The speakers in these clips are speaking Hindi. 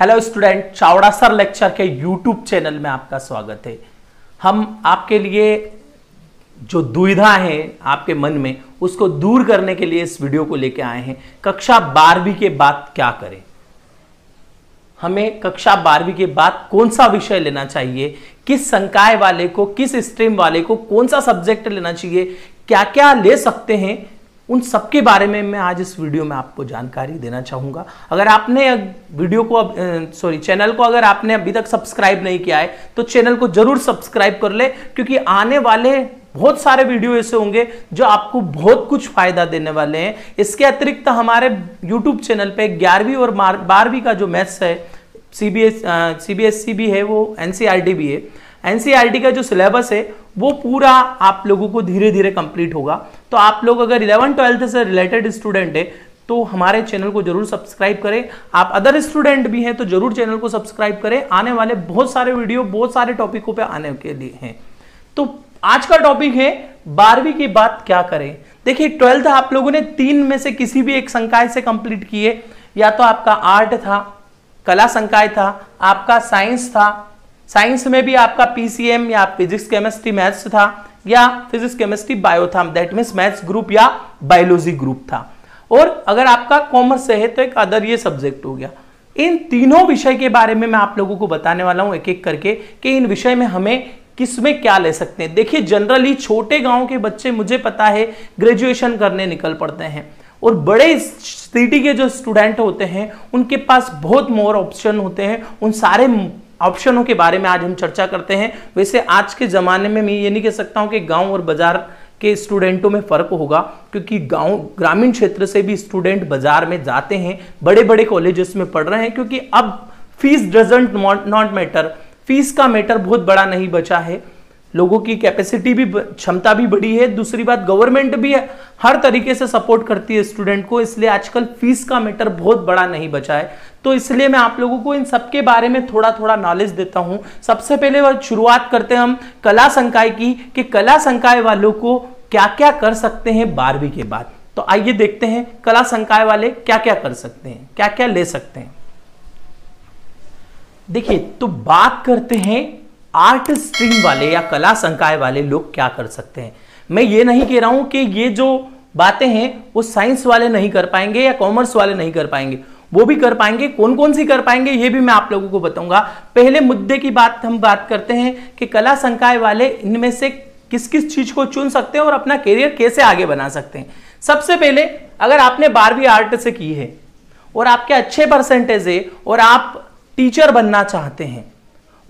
hello student Chavda sir lecture के यूट्यूब चैनल में आपका स्वागत है हम आपके लिए जो दुविधा है आपके मन में उसको दूर करने के लिए इस वीडियो को लेके आए हैं कक्षा बारहवीं के बाद क्या करें हमें कक्षा बारहवीं के बाद कौन सा विषय लेना चाहिए किस संकाय वाले को किस स्ट्रीम वाले को कौन सा सब्जेक्ट लेना चाहिए क्या क्या ले सकते हैं उन सब के बारे में मैं आज इस वीडियो में आपको जानकारी देना चाहूँगा अगर आपने वीडियो को अब सॉरी चैनल को अगर आपने अभी तक सब्सक्राइब नहीं किया है तो चैनल को जरूर सब्सक्राइब कर ले क्योंकि आने वाले बहुत सारे वीडियो ऐसे होंगे जो आपको बहुत कुछ फायदा देने वाले हैं इसके अतिरिक्त हमारे यूट्यूब चैनल पे ग्यारहवीं और बारहवीं का जो मैथ्स है C B S C B S C भी है वो एन सी आर टी भी है एन सी आर टी का जो सिलेबस है वो पूरा आप लोगों को धीरे धीरे कंप्लीट होगा तो आप लोग अगर इलेवन ट्वेल्थ से रिलेटेड स्टूडेंट है तो हमारे चैनल को जरूर सब्सक्राइब करें आप अदर स्टूडेंट भी हैं तो जरूर चैनल को सब्सक्राइब करें आने वाले बहुत सारे वीडियो बहुत सारे टॉपिकों पे आने के लिए हैं तो आज का टॉपिक है बारहवीं की बात क्या करें देखिए ट्वेल्थ आप लोगों ने तीन में से किसी भी एक संकाय से कंप्लीट किए या तो आपका आर्ट था कला संकाय था आपका साइंस था साइंस में भी आपका पीसीएम या फिजिक्स केमिस्ट्री मैथ्स था या फिजिक्स केमिस्ट्री बायो था दैट मीन्स मैथ्स ग्रुप या बायोलॉजी ग्रुप था और अगर आपका कॉमर्स से है तो एक अदर ये सब्जेक्ट हो गया इन तीनों विषय के बारे में मैं आप लोगों को बताने वाला हूं एक एक करके कि इन विषय में हमें किस में क्या ले सकते हैं देखिए जनरली छोटे गांव के बच्चे मुझे पता है ग्रेजुएशन करने निकल पड़ते हैं और बड़े सिटी के जो स्टूडेंट होते हैं उनके पास बहुत मोर ऑप्शन होते हैं उन सारे ऑप्शनों के बारे में आज हम चर्चा करते हैं वैसे आज के ज़माने में मैं ये नहीं कह सकता हूँ कि गांव और बाजार के स्टूडेंटों में फ़र्क होगा क्योंकि गांव ग्रामीण क्षेत्र से भी स्टूडेंट बाजार में जाते हैं बड़े बड़े कॉलेजेस में पढ़ रहे हैं क्योंकि अब fees doesn't not matter fees का मैटर बहुत बड़ा नहीं बचा है लोगों की कैपेसिटी भी क्षमता भी बढ़ी है दूसरी बात गवर्नमेंट भी है हर तरीके से सपोर्ट करती है स्टूडेंट को इसलिए आजकल फीस का मैटर बहुत बड़ा नहीं बचा है तो इसलिए मैं आप लोगों को इन सब के बारे में थोड़ा थोड़ा नॉलेज देता हूं सबसे पहले शुरुआत करते हैं हम कला संकाय की कि कला संकाय वालों को क्या क्या कर सकते हैं बारहवीं के बाद तो आइए देखते हैं कला संकाय वाले क्या क्या कर सकते हैं क्या क्या ले सकते हैं देखिए तो बात करते हैं आर्ट स्ट्रीम वाले या कला संकाय वाले लोग क्या कर सकते हैं मैं ये नहीं कह रहा हूं कि ये जो बातें हैं वो साइंस वाले नहीं कर पाएंगे या कॉमर्स वाले नहीं कर पाएंगे वो भी कर पाएंगे कौन कौन सी कर पाएंगे ये भी मैं आप लोगों को बताऊंगा पहले मुद्दे की बात हम बात करते हैं कि कला संकाय वाले इनमें से किस किस चीज को चुन सकते हैं और अपना करियर कैसे आगे बना सकते हैं सबसे पहले अगर आपने बारहवीं आर्ट से की है और आपके अच्छे परसेंटेज है और आप टीचर बनना चाहते हैं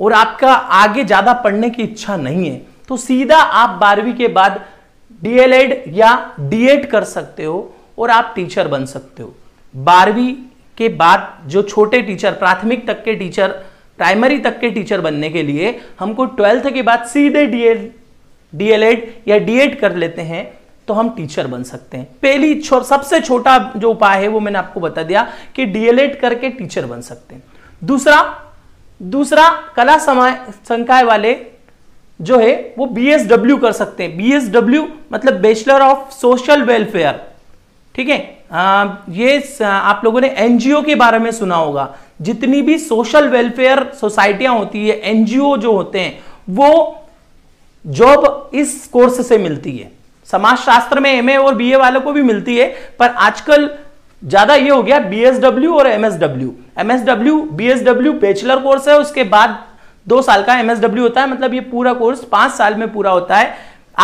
और आपका आगे ज़्यादा पढ़ने की इच्छा नहीं है तो सीधा आप बारहवीं के बाद डीएलएड या डीएड कर सकते हो और आप टीचर बन सकते हो बारहवीं के बाद जो छोटे टीचर प्राथमिक तक के टीचर प्राइमरी तक के टीचर बनने के लिए हमको ट्वेल्थ के बाद सीधे डीएल डीएलएड या डीएड कर लेते हैं तो हम टीचर बन सकते हैं पहली छो, सबसे छोटा जो उपाय है वो मैंने आपको बता दिया कि डीएलएड करके टीचर बन सकते हैं दूसरा दूसरा कला समाय संकाय वाले जो है वो बीएसडब्ल्यू कर सकते हैं बीएसडब्ल्यू मतलब बैचलर ऑफ सोशल वेलफेयर ठीक है ये आप लोगों ने एनजीओ के बारे में सुना होगा जितनी भी सोशल वेलफेयर सोसाइटियां होती है एनजीओ जो होते हैं वो जॉब इस कोर्स से मिलती है समाजशास्त्र में एमए और बीए वालों को भी मिलती है पर आजकल ज्यादा ये हो गया बीएसडब्ल्यू और MSW MSW BSW bachelor course है उसके बाद दो साल का एमएसडब्ल्यू होता है मतलब ये पूरा कोर्स पांच साल में पूरा होता है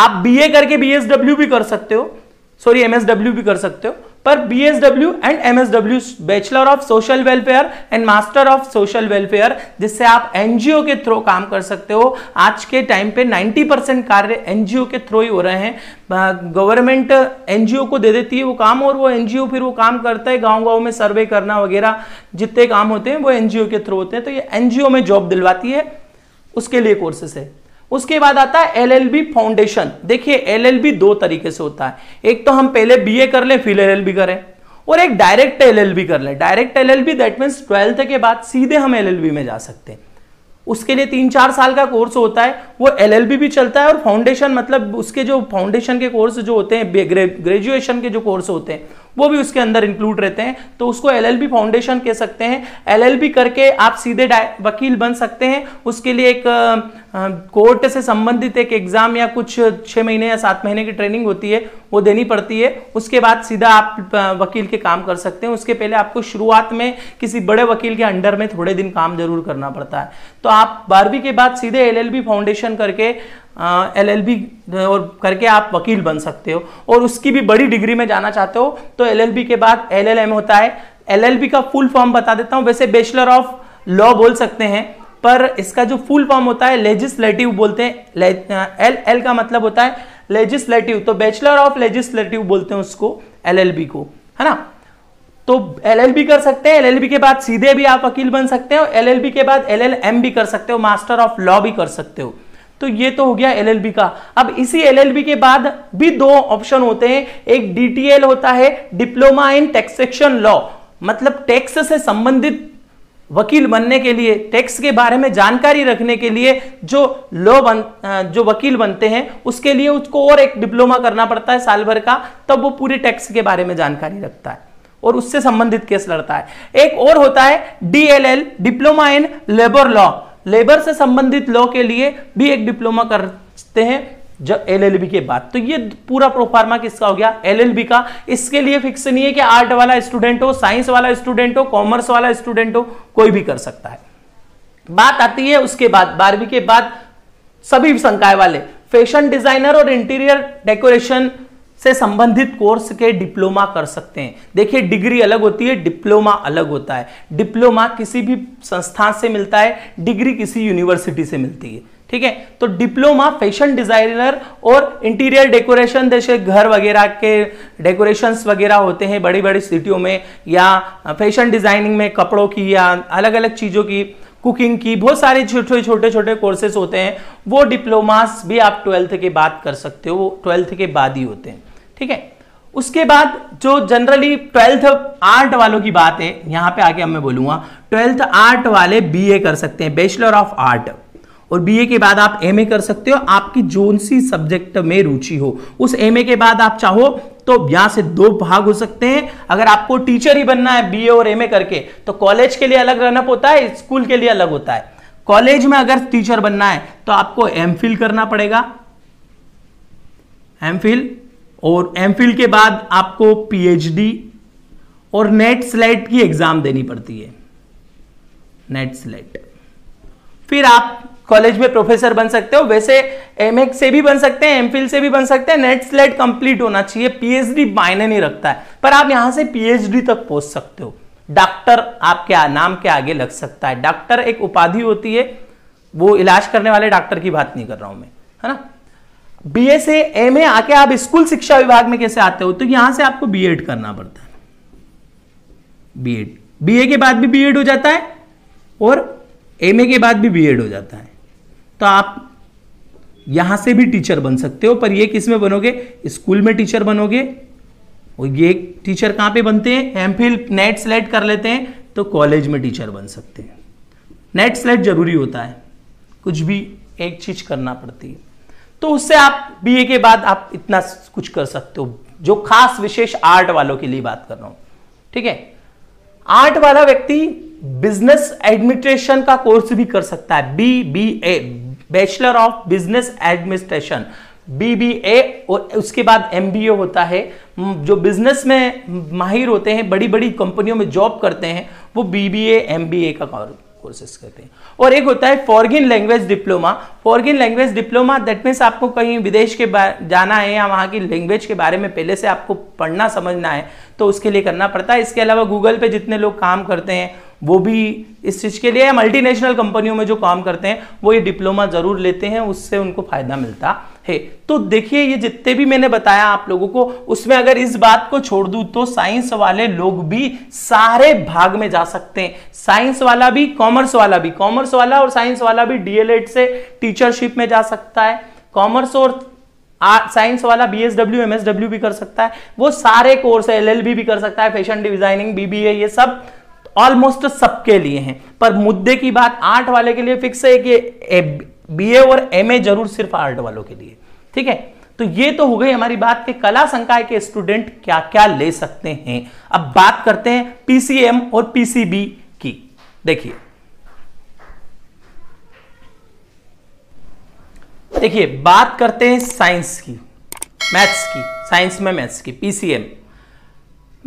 आप बीए करके बीएसडब्ल्यू भी कर सकते हो सॉरी एमएसडब्ल्यू भी कर सकते हो पर B S W and M S W bachelor of social welfare and master of social welfare जिससे आप एनजीओ के थ्रू काम कर सकते हो आज के टाइम पे 90 परसेंट कार्य एनजीओ के थ्रू ही हो रहे हैं गवर्नमेंट एनजीओ को दे देती है वो काम और वो एनजीओ फिर वो काम करता है गाँव गाँव में सर्वे करना वगैरह जितने काम होते हैं वो एनजीओ के थ्रू होते हैं तो ये एनजीओ में जॉब दिलवाती है उसके लिए कोर्सेस है उसके बाद आता है एलएलबी फाउंडेशन देखिए एलएलबी दो तरीके से होता है एक तो हम पहले बीए कर लें फिर एलएलबी करें और एक डायरेक्ट एलएलबी कर लें direct LLB that means twelfth के बाद सीधे हम एलएलबी में जा सकते हैं उसके लिए तीन चार साल का कोर्स होता है वो एलएलबी भी चलता है और फाउंडेशन मतलब उसके जो फाउंडेशन के कोर्स जो होते हैं ग्रेजुएशन के जो कोर्स होते हैं वो भी उसके अंदर इंक्लूड रहते हैं तो उसको बी फाउंडेशन कह सकते हैं बी करके आप सीधे वकील बन सकते हैं उसके लिए एक कोर्ट से संबंधित एक एग्जाम या कुछ छः महीने या सात महीने की ट्रेनिंग होती है वो देनी पड़ती है उसके बाद सीधा आप वकील के काम कर सकते हैं उसके पहले आपको शुरुआत में किसी बड़े वकील के अंडर में थोड़े दिन काम जरूर करना पड़ता है तो आप बारहवीं के बाद सीधे बी फाउंडेशन करके एल एल बी और करके आप वकील बन सकते हो और उसकी भी बड़ी डिग्री में जाना चाहते हो तो एल एल बी के बाद एल एल एम होता है एल एल बी का फुल फॉर्म बता देता हूँ वैसे बैचलर ऑफ लॉ बोल सकते हैं पर इसका जो फुल फॉर्म होता है लेजिस्लेटिव बोलते हैं एल एल का मतलब होता है लेजिस्लेटिव तो बैचलर ऑफ लेजिस्लेटिव बोलते हैं उसको एलएलबी को है ना तो एलएलबी कर सकते हैं एलएलबी के बाद सीधे भी आप वकील बन सकते हो एलएलबी के बाद एलएलएम भी कर सकते हो मास्टर ऑफ लॉ भी कर सकते हो तो ये तो हो गया एलएलबी का अब इसी एलएलबी के बाद भी दो ऑप्शन होते हैं एक डीटीएल होता है डिप्लोमा इन टैक्सेशन लॉ मतलब टैक्स से संबंधित वकील बनने के लिए टैक्स के बारे में जानकारी रखने के लिए जो लॉ बन जो वकील बनते हैं उसके लिए उसको और एक डिप्लोमा करना पड़ता है साल भर का तब वो पूरे टैक्स के बारे में जानकारी रखता है और उससे संबंधित केस लड़ता है एक और होता है DLL diploma in labour law labour से संबंधित लॉ के लिए भी एक डिप्लोमा करते हैं जब एलएलबी के बाद तो ये पूरा प्रोफार्मा किसका हो गया एलएलबी का इसके लिए फिक्स नहीं है कि आर्ट वाला स्टूडेंट हो साइंस वाला स्टूडेंट हो कॉमर्स वाला स्टूडेंट हो कोई भी कर सकता है बात आती है उसके बाद बारहवीं के बाद सभी संकाय वाले फैशन डिजाइनर और इंटीरियर डेकोरेशन से संबंधित कोर्स के डिप्लोमा कर सकते हैं देखिए डिग्री अलग होती है डिप्लोमा अलग होता है डिप्लोमा किसी भी संस्थान से मिलता है डिग्री किसी यूनिवर्सिटी से मिलती है ठीक है तो डिप्लोमा फैशन डिजाइनर और इंटीरियर डेकोरेशन जैसे घर वगैरह के डेकोरेशंस वगैरह होते हैं बड़ी बड़ी सिटियों में या फैशन डिजाइनिंग में कपड़ों की या अलग अलग चीज़ों की कुकिंग की बहुत सारे छोटे छोटे छोटे कोर्सेस होते हैं वो डिप्लोमास भी आप ट्वेल्थ के बाद कर सकते हो वो ट्वेल्थ के बाद ही होते हैं ठीक है उसके बाद जो जनरली ट्वेल्थ आर्ट वालों की बात है यहाँ पे आके अब मैं बोलूँगा ट्वेल्थ आर्ट वाले बी कर सकते हैं बैचलर ऑफ आर्ट और बीए के बाद आप एमए कर सकते हो आपकी जोन सी सब्जेक्ट में रुचि हो उस एमए के बाद आप चाहो तो यहां से दो भाग हो सकते हैं अगर आपको टीचर ही बनना है बीए और एमए करके तो कॉलेज के लिए अलग रनअप होता है स्कूल के लिए अलग होता है कॉलेज में अगर टीचर बनना है तो आपको एम करना पड़ेगा एम और एम के बाद आपको पीएचडी और नेट स्लेट की एग्जाम देनी पड़ती है नेट स्लेट फिर आप कॉलेज में प्रोफेसर बन सकते हो वैसे एम से भी बन सकते हैं एम से भी बन सकते हैं नेट स्लेट कंप्लीट होना चाहिए पीएचडी मायने नहीं रखता है पर आप यहां से पीएचडी तक पहुंच सकते हो डॉक्टर आपके नाम के आगे लग सकता है डॉक्टर एक उपाधि होती है वो इलाज करने वाले डॉक्टर की बात नहीं कर रहा हूं मैं है ना बी ए से एम ए आके आप स्कूल शिक्षा विभाग में कैसे आते हो तो यहां से आपको बी एड करना पड़ता है बी एड बी ए के बाद भी बी एड हो जाता है और एम ए के बाद भी बी एड हो जाता है तो आप यहां से भी टीचर बन सकते हो पर ये किस में बनोगे स्कूल में टीचर बनोगे और ये टीचर कहां पे बनते हैं एम फिल नेट सेलेक्ट कर लेते हैं तो कॉलेज में टीचर बन सकते हैं नेट सेलेक्ट जरूरी होता है कुछ भी एक चीज करना पड़ती है तो उससे आप बीए के बाद आप इतना कुछ कर सकते हो जो खास विशेष आर्ट वालों के लिए बात कर रहा हूं ठीक है आर्ट वाला व्यक्ति बिजनेस एडमिनिस्ट्रेशन का कोर्स भी कर सकता है B B A bachelor of business administration BBA और उसके बाद एमबीए होता है जो बिजनेस में माहिर होते हैं बड़ी बड़ी कंपनियों में जॉब करते हैं वो बीबीए एमबीए का कोर्सेस करते हैं और एक होता है foreign language diploma foreign language diploma that means आपको कहीं विदेश के जाना है या वहाँ की लैंग्वेज के बारे में पहले से आपको पढ़ना समझना है तो उसके लिए करना पड़ता है इसके अलावा गूगल पे जितने लोग काम करते हैं वो भी इस चीज़ के लिए मल्टीनेशनल कंपनियों में जो काम करते हैं वो ये डिप्लोमा ज़रूर लेते हैं उससे उनको फ़ायदा मिलता है तो देखिए ये जितने भी मैंने बताया आप लोगों को उसमें अगर इस बात को छोड़ दू तो साइंस वाले लोग भी सारे भाग में जा सकते हैं साइंस वाला भी कॉमर्स वाला भी कॉमर्स वाला और साइंस वाला भी डीएलएड से टीचरशिप में जा सकता है कॉमर्स और साइंस वाला बी एसडब्ल्यू एम भी कर सकता है वो सारे कोर्स एल एल बी भी कर सकता है फैशन डिजाइनिंग बीबीए ये सब ऑलमोस्ट सबके लिए हैं पर मुद्दे की बात आर्ट वाले के लिए फिक्स है कि बी ए और एम ए जरूर सिर्फ आर्ट वालों के लिए ठीक है तो ये तो हो गई हमारी बात के कला संकाय के स्टूडेंट क्या क्या ले सकते हैं अब बात करते हैं पीसीएम और पीसीबी की देखिए देखिए बात करते हैं साइंस की मैथ्स की साइंस में मैथ्स की पीसीएम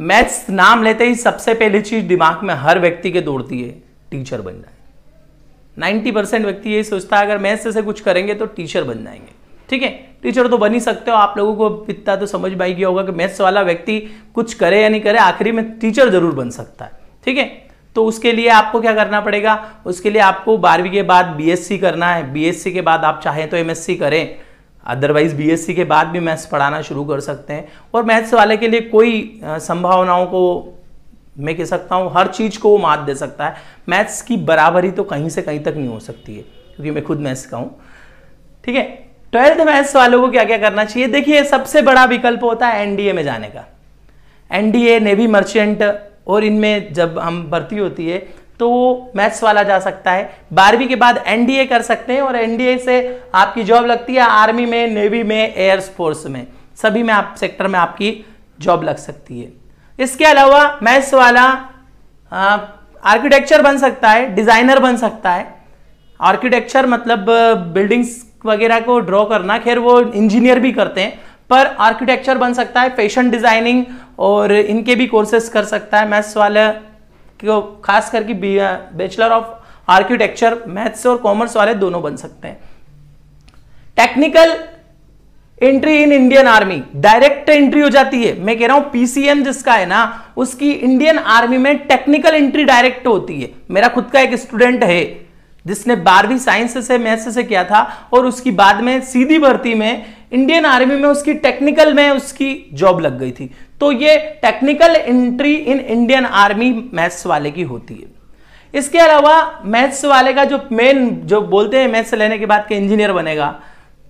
मैथ्स नाम लेते ही सबसे पहली चीज दिमाग में हर व्यक्ति के दौड़ती है टीचर बन जाए 90 परसेंट व्यक्ति यही सोचता है अगर मैथ्स से कुछ करेंगे तो टीचर बन जाएंगे ठीक है टीचर तो बन ही सकते हो आप लोगों को इतना तो समझ में आई गया होगा कि मैथ्स वाला व्यक्ति कुछ करे या नहीं करे आखिरी में टीचर जरूर बन सकता है ठीक है तो उसके लिए आपको क्या करना पड़ेगा उसके लिए आपको बारहवीं के बाद बीएससी करना है बीएससी के बाद आप चाहें तो एमएससी करें अदरवाइज़ बीएससी के बाद भी मैथ्स पढ़ाना शुरू कर सकते हैं और मैथ्स वाले के लिए कोई संभावनाओं को मैं कह सकता हूँ हर चीज़ को वो मात दे सकता है मैथ्स की बराबरी तो कहीं से कहीं तक नहीं हो सकती है क्योंकि मैं खुद मैथ्स का हूँ ठीक है ट्वेल्थ मैथ्स वालों को क्या क्या करना चाहिए देखिए सबसे बड़ा विकल्प होता है एनडीए में जाने का एनडीए नेवी मर्चेंट और इनमें जब हम भर्ती होती है तो वो मैथ्स वाला जा सकता है बारहवीं के बाद एनडीए कर सकते हैं और एनडीए से आपकी जॉब लगती है आर्मी में नेवी में एयर फोर्स में सभी में आप सेक्टर में आपकी जॉब लग सकती है इसके अलावा मैथ्स वाला आर्किटेक्चर बन सकता है डिज़ाइनर बन सकता है आर्किटेक्चर मतलब बिल्डिंग्स वगैरह को ड्रॉ करना खैर वो इंजीनियर भी करते हैं पर आर्किटेक्चर बन सकता है फैशन डिज़ाइनिंग और इनके भी कोर्सेस कर सकता है मैथ्स वाला खास करके बैचलर ऑफ आर्किटेक्चर मैथ्स और कॉमर्स वाले दोनों बन सकते हैं technical entry in Indian army direct entry हो जाती है मैं कह रहा हूं पीसीएम जिसका है ना उसकी इंडियन आर्मी में टेक्निकल एंट्री डायरेक्ट होती है मेरा खुद का एक स्टूडेंट है जिसने बारहवीं साइंस से मैथ्स से किया था और उसकी बाद में सीधी भर्ती में इंडियन आर्मी में उसकी टेक्निकल में उसकी जॉब लग गई थी तो ये technical entry in Indian army maths वाले की होती है इसके अलावा मैथ्स वाले का जो मेन जो बोलते हैं मैथ्स लेने के बाद के इंजीनियर बनेगा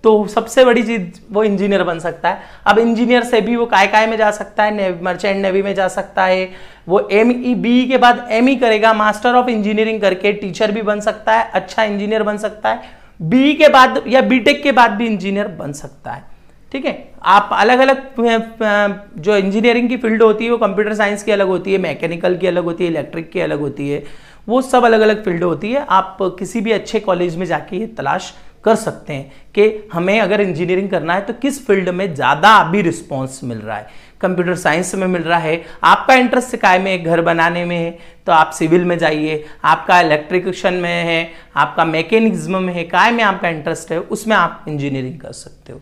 तो सबसे बड़ी चीज वो इंजीनियर बन सकता है अब इंजीनियर से भी वो काय काय में जा सकता है मर्चेंट नेवी में जा सकता है वो एम ई बी के बाद एम ई e करेगा मास्टर ऑफ इंजीनियरिंग करके टीचर भी बन सकता है अच्छा इंजीनियर बन सकता है बीई के बाद या बीटेक के बाद भी इंजीनियर बन सकता है ठीक है आप अलग अलग जो इंजीनियरिंग की फील्ड होती है वो कंप्यूटर साइंस की अलग होती है मैकेनिकल की अलग होती है इलेक्ट्रिक की अलग होती है वो सब अलग अलग फील्ड होती है आप किसी भी अच्छे कॉलेज में जाके ये तलाश कर सकते हैं कि हमें अगर इंजीनियरिंग करना है तो किस फील्ड में ज़्यादा अभी रिस्पॉन्स मिल रहा है कंप्यूटर साइंस में मिल रहा है आपका इंटरेस्ट काय में घर बनाने में है तो आप सिविल में जाइए आपका इलेक्ट्रिकशन में है आपका मैकेनिज्म में है काय में आपका इंटरेस्ट है उसमें आप इंजीनियरिंग कर सकते हो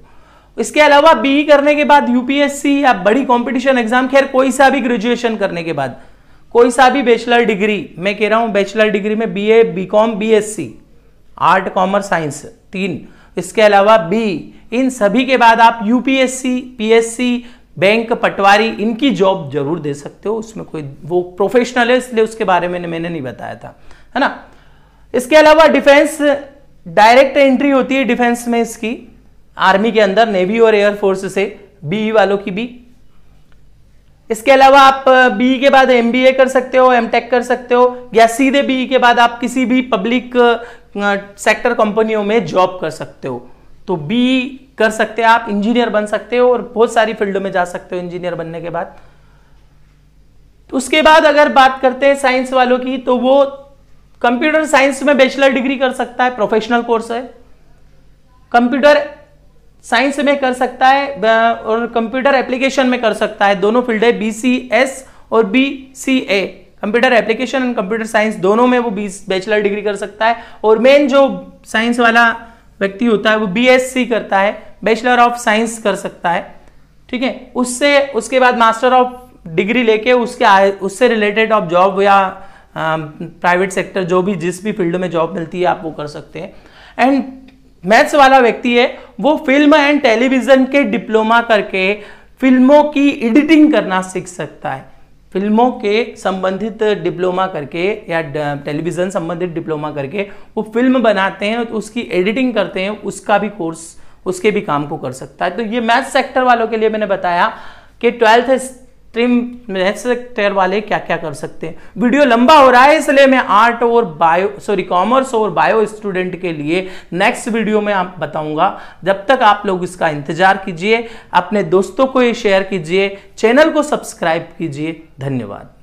इसके अलावा बीई e करने के बाद यूपीएससी या बड़ी कॉम्पिटिशन एग्जाम खैर कोई सा भी ग्रेजुएशन करने के बाद कोई सा भी बैचलर डिग्री मैं कह रहा हूँ बैचलर डिग्री में B B A com B S C art commerce science तीन इसके अलावा बी e, इन सभी के बाद आप यूपीएससी पीएससी बैंक पटवारी इनकी जॉब जरूर दे सकते हो उसमें कोई वो प्रोफेशनल है इसलिए उसके बारे में मैंने नहीं बताया था है ना इसके अलावा डिफेंस डायरेक्ट एंट्री होती है डिफेंस में इसकी आर्मी के अंदर नेवी और एयरफोर्स से बीई e वालों की भी इसके अलावा आप बीई e के बाद एम कर सकते हो एम कर सकते हो या सीधे बीई e के बाद आप किसी भी पब्लिक सेक्टर कंपनियों में जॉब कर सकते हो तो बी कर सकते हैं आप इंजीनियर बन सकते हो और बहुत सारी फील्ड में जा सकते हो इंजीनियर बनने के बाद तो उसके बाद अगर बात करते हैं साइंस वालों की तो वो कंप्यूटर साइंस में बैचलर डिग्री कर सकता है प्रोफेशनल कोर्स है कंप्यूटर साइंस में कर सकता है और कंप्यूटर एप्लीकेशन में कर सकता है दोनों फील्ड है बी सी एस और B C A computer application and computer science दोनों में वो बी बैचलर डिग्री कर सकता है और मेन जो साइंस वाला व्यक्ति होता है वो बीएससी करता है बैचलर ऑफ साइंस कर सकता है ठीक है उससे उसके बाद मास्टर ऑफ डिग्री लेके उसके उससे रिलेटेड आप जॉब या प्राइवेट सेक्टर जो भी जिस भी फील्ड में जॉब मिलती है आप वो कर सकते हैं एंड मैथ्स वाला व्यक्ति है वो फिल्म एंड टेलीविज़न के डिप्लोमा करके फिल्मों की एडिटिंग करना सीख सकता है फिल्मों के संबंधित डिप्लोमा करके या टेलीविज़न संबंधित डिप्लोमा करके वो फिल्म बनाते हैं तो उसकी एडिटिंग करते हैं उसका भी कोर्स उसके भी काम को कर सकता है तो ये मैथ सेक्टर वालों के लिए मैंने बताया कि ट्वेल्थ स्ट्रीम सेक्टर वाले क्या क्या कर सकते हैं वीडियो लंबा हो रहा है इसलिए मैं आर्ट और बायो सॉरी कॉमर्स और बायो स्टूडेंट के लिए नेक्स्ट वीडियो में आप बताऊंगा जब तक आप लोग इसका इंतजार कीजिए अपने दोस्तों को ये शेयर कीजिए चैनल को सब्सक्राइब कीजिए धन्यवाद